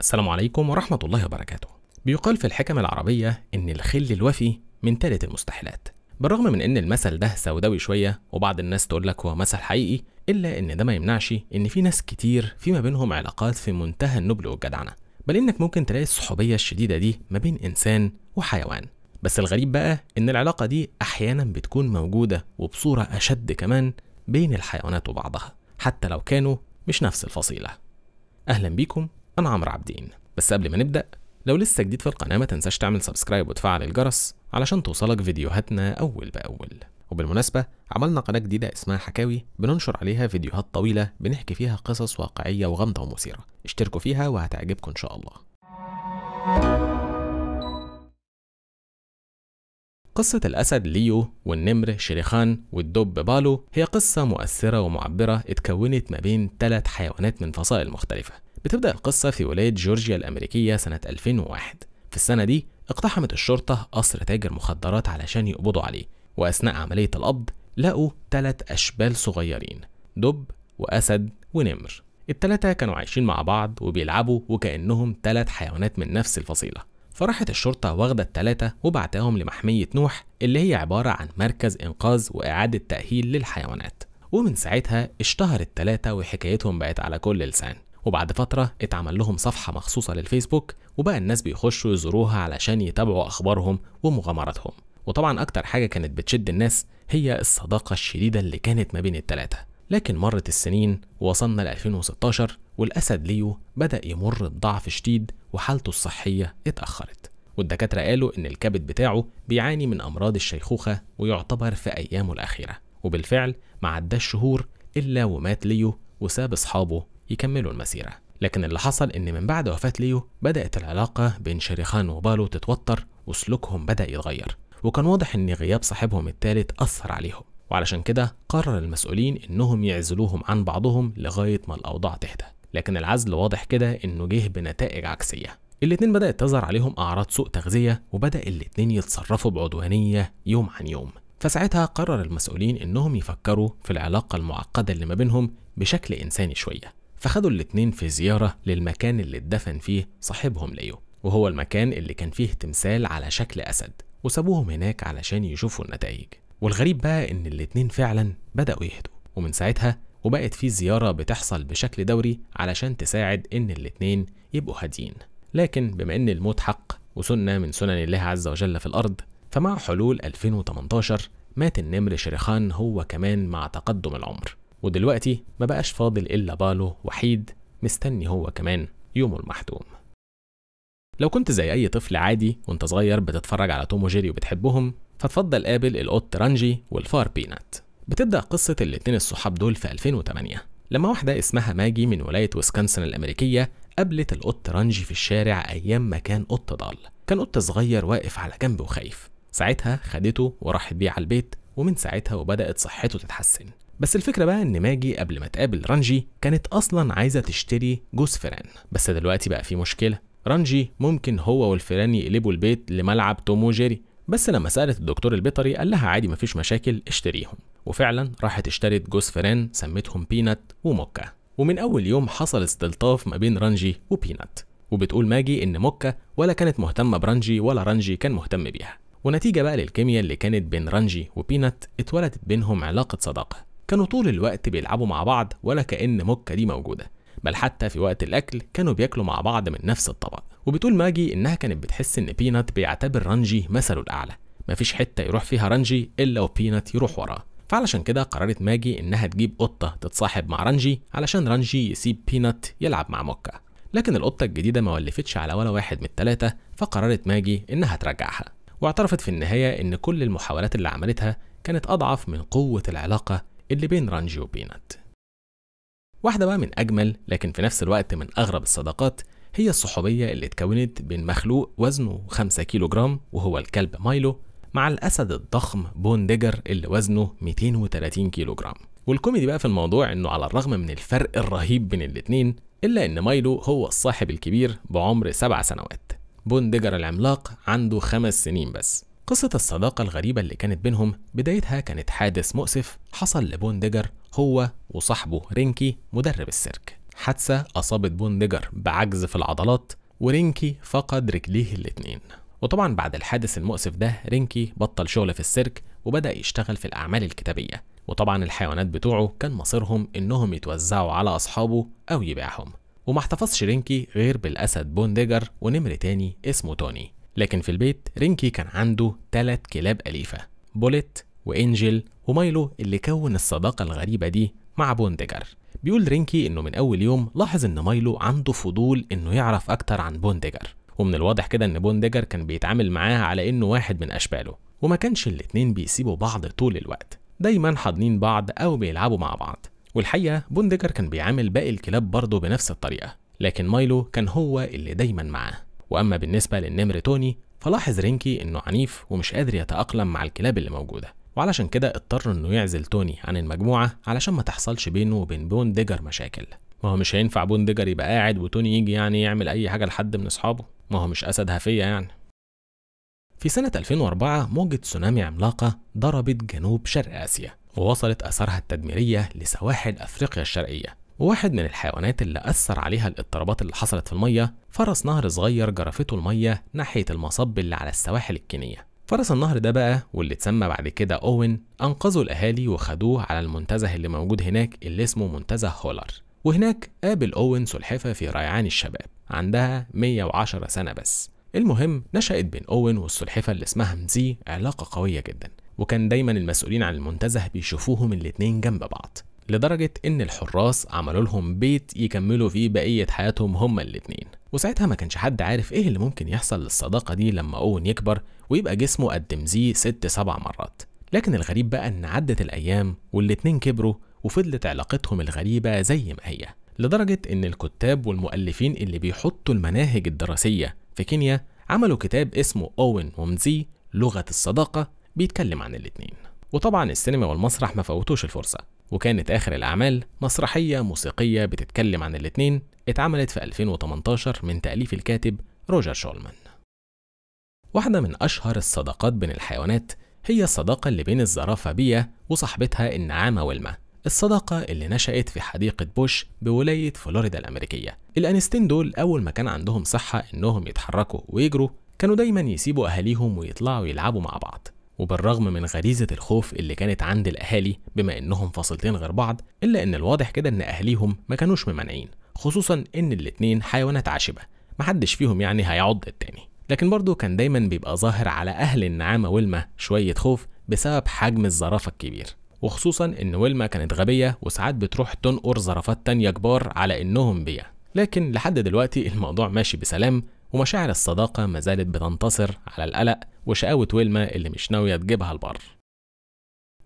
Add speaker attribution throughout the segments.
Speaker 1: السلام عليكم ورحمة الله وبركاته بيقال في الحكم العربية إن الخل الوفي من ثالث المستحيلات بالرغم من إن المثل ده سوداوي شوية وبعض الناس تقول لك هو مثل حقيقي إلا إن ده ما يمنعش إن في ناس كتير فيما بينهم علاقات في منتهى النبل والجدعنة بل إنك ممكن تلاقي الصحوبية الشديدة دي ما بين إنسان وحيوان بس الغريب بقى إن العلاقة دي أحيانا بتكون موجودة وبصورة أشد كمان بين الحيوانات وبعضها حتى لو كانوا مش نفس الفصيلة أهلا بيكم أنا عمرو عابدين بس قبل ما نبدأ لو لسه جديد في القناة ما تنساش تعمل سبسكرايب وتفعل الجرس علشان توصلك فيديوهاتنا أول بأول وبالمناسبة عملنا قناة جديدة اسمها حكاوي بننشر عليها فيديوهات طويلة بنحكي فيها قصص واقعية وغامضة ومثيرة اشتركوا فيها وهتعجبكم إن شاء الله قصة الأسد ليو والنمر شريخان والدب بالو هي قصة مؤثرة ومعبرة اتكونت ما بين ثلاث حيوانات من فصائل مختلفة بتبدأ القصة في ولاية جورجيا الأمريكية سنة 2001 في السنة دي اقتحمت الشرطة قصر تاجر مخدرات علشان يقبضوا عليه وأثناء عملية القبض لقوا ثلاث أشبال صغيرين دب وأسد ونمر التلاتة كانوا عايشين مع بعض وبيلعبوا وكأنهم ثلاث حيوانات من نفس الفصيلة فراحت الشرطة واخدة التلاتة وبعتهم لمحمية نوح اللي هي عبارة عن مركز إنقاذ وإعادة تأهيل للحيوانات ومن ساعتها اشتهر التلاتة وحكايتهم بقت على كل لسان وبعد فترة اتعمل لهم صفحة مخصوصة للفيسبوك وبقى الناس بيخشوا يزوروها علشان يتابعوا أخبارهم ومغامراتهم وطبعا أكتر حاجة كانت بتشد الناس هي الصداقة الشديدة اللي كانت ما بين التلاتة لكن مرت السنين ووصلنا ل 2016 والأسد ليو بدأ يمر بضعف شديد وحالته الصحية اتأخرت والدكاترة قالوا إن الكبد بتاعه بيعاني من أمراض الشيخوخة ويعتبر في أيامه الأخيرة وبالفعل ما عداش شهور إلا ومات ليو وساب أصحابه يكملوا المسيرة لكن اللي حصل ان من بعد وفاة ليو بدأت العلاقة بين شريخان وبالو تتوتر وسلوكهم بدأ يتغير وكان واضح ان غياب صاحبهم الثالث أثر عليهم وعلشان كده قرر المسؤولين انهم يعزلوهم عن بعضهم لغاية ما الأوضاع تهدى لكن العزل واضح كده انه جه بنتائج عكسية الاتنين بدأت تظهر عليهم أعراض سوء تغذية وبدأ الاتنين يتصرفوا بعدوانية يوم عن يوم فساعتها قرر المسؤولين انهم يفكروا في العلاقة المعقدة اللي ما بينهم بشكل إنساني شوية فخدوا الاتنين في زيارة للمكان اللي اتدفن فيه صاحبهم ليو وهو المكان اللي كان فيه تمثال على شكل أسد وسابوهم هناك علشان يشوفوا النتائج والغريب بقى إن الاتنين فعلا بدأوا يهدوا ومن ساعتها وبقت في زيارة بتحصل بشكل دوري علشان تساعد إن الاتنين يبقوا هاديين لكن بما إن الموت حق وسنة من سنن الله عز وجل في الأرض فمع حلول 2018 مات النمر شريخان هو كمان مع تقدم العمر ودلوقتي ما بقاش فاضل إلا بالو وحيد مستني هو كمان يومه المحتوم لو كنت زي أي طفل عادي وأنت صغير بتتفرج على توم وجيري وبتحبهم فتفضل قابل القط رانجي والفار بينات بتبدأ قصة الاتنين الصحاب دول في 2008 لما واحدة اسمها ماجي من ولاية ويسكنسن الأمريكية قابلت القط رانجي في الشارع أيام ما كان قط ضال كان قط صغير واقف على جنبه وخايف ساعتها خدته وراحت بيه على البيت ومن ساعتها وبدأت صحته تتحسن بس الفكرة بقى إن ماجي قبل ما تقابل رانجي كانت أصلا عايزة تشتري جوز فيران بس دلوقتي بقى في مشكلة رانجي ممكن هو والفيران يقلبوا البيت لملعب توم وجيري بس لما سألت الدكتور البيطري قال لها عادي مفيش مشاكل اشتريهم وفعلا راحت اشترت جوز فيران سمتهم بينات وموكا ومن أول يوم حصل استلطاف ما بين رانجي وبينات وبتقول ماجي إن موكا ولا كانت مهتمة برانجي ولا رانجي كان مهتم بيها ونتيجة بقى للكيمياء اللي كانت بين رانجي وبينات اتولدت بينهم علاقة صداقة كانوا طول الوقت بيلعبوا مع بعض ولا كأن مكة دي موجودة بل حتى في وقت الأكل كانوا بياكلوا مع بعض من نفس الطبق وبتقول ماجي إنها كانت بتحس إن بينات بيعتبر رانجي مثله الأعلى مفيش حتة يروح فيها رانجي إلا وبينات يروح وراه فعلشان كده قررت ماجي إنها تجيب قطة تتصاحب مع رانجي علشان رانجي يسيب بينات يلعب مع موكا لكن القطة الجديدة ما ولفتش على ولا واحد من التلاتة فقررت ماجي إنها ترجعها واعترفت في النهاية إن كل المحاولات اللي عملتها كانت أضعف من قوة العلاقة اللي بين رانجي وبينات واحدة بقى من أجمل لكن في نفس الوقت من أغرب الصداقات هي الصحوبية اللي اتكونت بين مخلوق وزنه 5 كيلو جرام وهو الكلب مايلو مع الأسد الضخم بون ديجر اللي وزنه 230 كيلو جرام والكوميدي بقى في الموضوع إنه على الرغم من الفرق الرهيب بين الاتنين إلا إن مايلو هو الصاحب الكبير بعمر سبع سنوات بون ديجر العملاق عنده خمس سنين بس قصة الصداقة الغريبة اللي كانت بينهم بدايتها كانت حادث مؤسف حصل لبونديجر هو وصاحبه رينكي مدرب السيرك حادثة أصابت بونديجر بعجز في العضلات ورينكي فقد رجليه الاتنين وطبعا بعد الحادث المؤسف ده رينكي بطل شغل في السيرك وبدأ يشتغل في الأعمال الكتابية وطبعا الحيوانات بتوعه كان مصيرهم إنهم يتوزعوا على أصحابه أو يبيعهم وما احتفظش رينكي غير بالأسد بونديجر ونمر تاني اسمه توني لكن في البيت رينكي كان عنده تلات كلاب أليفة بوليت وإنجل ومايلو اللي كون الصداقة الغريبة دي مع بوندجر بيقول رينكي إنه من أول يوم لاحظ إن مايلو عنده فضول إنه يعرف أكتر عن بوندجر ومن الواضح كده إن بوندجر كان بيتعامل معاه على إنه واحد من أشباله وما كانش الاتنين بيسيبوا بعض طول الوقت دايما حاضنين بعض أو بيلعبوا مع بعض والحقيقة بوندجر كان بيعامل باقي الكلاب برضه بنفس الطريقة لكن مايلو كان هو اللي دايما معاه وأما بالنسبة للنمر توني فلاحظ رينكي إنه عنيف ومش قادر يتأقلم مع الكلاب اللي موجودة وعلشان كده اضطر إنه يعزل توني عن المجموعة علشان ما تحصلش بينه وبين بون ديجر مشاكل ما هو مش هينفع بون ديجر يبقى قاعد وتوني يجي يعني يعمل أي حاجة لحد من أصحابه ما هو مش أسد هفية يعني في سنة 2004 موجة تسونامي عملاقة ضربت جنوب شرق آسيا ووصلت آثارها التدميرية لسواحل أفريقيا الشرقية وواحد من الحيوانات اللي أثر عليها الاضطرابات اللي حصلت في المية فرس نهر صغير جرفته المية ناحية المصب اللي على السواحل الكينية فرس النهر ده بقى واللي اتسمى بعد كده أوين أنقذوا الأهالي وخدوه على المنتزه اللي موجود هناك اللي اسمه منتزه هولر وهناك قابل أوين سلحفة في ريعان الشباب عندها 110 سنة بس المهم نشأت بين أوين والسلحفة اللي اسمها مزي علاقة قوية جدا وكان دايما المسؤولين عن المنتزه بيشوفوهم الاتنين جنب بعض لدرجة إن الحراس عملوا لهم بيت يكملوا فيه بقية حياتهم هما الاتنين وساعتها ما كانش حد عارف إيه اللي ممكن يحصل للصداقة دي لما أون يكبر ويبقى جسمه قد مزيه ست سبع مرات لكن الغريب بقى إن عدت الأيام والاتنين كبروا وفضلت علاقتهم الغريبة زي ما هي لدرجة إن الكتاب والمؤلفين اللي بيحطوا المناهج الدراسية في كينيا عملوا كتاب اسمه أوين ومزي لغة الصداقة بيتكلم عن الاتنين وطبعا السينما والمسرح ما فوتوش الفرصة وكانت آخر الأعمال مسرحية موسيقية بتتكلم عن الاتنين اتعملت في 2018 من تأليف الكاتب روجر شولمان واحدة من أشهر الصداقات بين الحيوانات هي الصداقة اللي بين الزرافة بيا وصاحبتها النعامة والما الصداقة اللي نشأت في حديقة بوش بولاية فلوريدا الأمريكية الأنستين دول أول ما كان عندهم صحة إنهم يتحركوا ويجروا كانوا دايما يسيبوا أهاليهم ويطلعوا يلعبوا مع بعض وبالرغم من غريزة الخوف اللي كانت عند الأهالي بما إنهم فصلتين غير بعض إلا إن الواضح كده إن أهليهم ما كانوش ممانعين خصوصا إن الاتنين حيوانات عاشبة محدش فيهم يعني هيعض التاني لكن برضه كان دايما بيبقى ظاهر على أهل النعامة ويلما شوية خوف بسبب حجم الزرافة الكبير وخصوصا إن ويلما كانت غبية وساعات بتروح تنقر زرافات تانية كبار على إنهم بيا لكن لحد دلوقتي الموضوع ماشي بسلام ومشاعر الصداقة ما زالت بتنتصر على القلق وشقاوة ويلما اللي مش ناوية تجيبها البر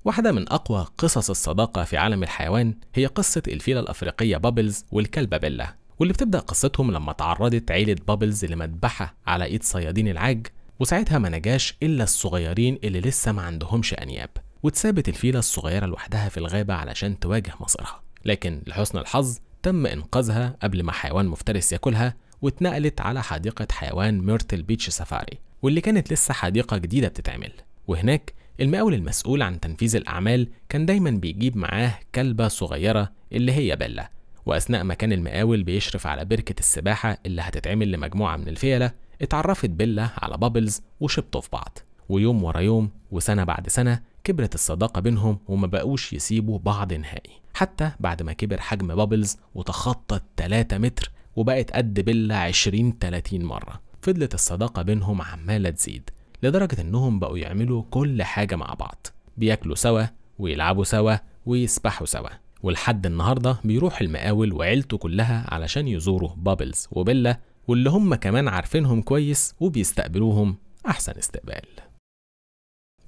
Speaker 1: واحدة من أقوى قصص الصداقة في عالم الحيوان هي قصة الفيلة الأفريقية بابلز والكلبة بيلا واللي بتبدأ قصتهم لما تعرضت عيلة بابلز لمذبحة على إيد صيادين العاج وساعتها ما نجاش إلا الصغيرين اللي لسه ما عندهمش أنياب واتسابت الفيلة الصغيرة لوحدها في الغابة علشان تواجه مصيرها لكن لحسن الحظ تم إنقاذها قبل ما حيوان مفترس ياكلها واتنقلت على حديقة حيوان ميرتل بيتش سفاري واللي كانت لسه حديقة جديدة بتتعمل وهناك المقاول المسؤول عن تنفيذ الأعمال كان دايما بيجيب معاه كلبة صغيرة اللي هي بيلا وأثناء ما كان المقاول بيشرف على بركة السباحة اللي هتتعمل لمجموعة من الفيلة اتعرفت بيلا على بابلز وشبطوا في بعض ويوم ورا يوم وسنة بعد سنة كبرت الصداقة بينهم وما بقوش يسيبوا بعض نهائي حتى بعد ما كبر حجم بابلز وتخطى 3 متر وبقت قد بيلا 20 30 مرة فضلت الصداقة بينهم عمالة تزيد لدرجة إنهم بقوا يعملوا كل حاجة مع بعض بياكلوا سوا ويلعبوا سوا ويسبحوا سوا ولحد النهاردة بيروح المقاول وعيلته كلها علشان يزوروا بابلز وبيلا واللي هم كمان عارفينهم كويس وبيستقبلوهم أحسن استقبال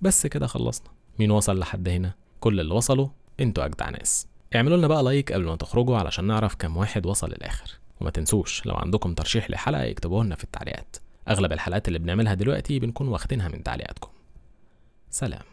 Speaker 1: بس كده خلصنا مين وصل لحد هنا؟ كل اللي وصلوا انتوا أجدع ناس اعملوا لنا بقى لايك قبل ما تخرجوا علشان نعرف كم واحد وصل للآخر وما تنسوش لو عندكم ترشيح لحلقة اكتبوه لنا في التعليقات أغلب الحلقات اللي بنعملها دلوقتي بنكون واخدينها من تعليقاتكم سلام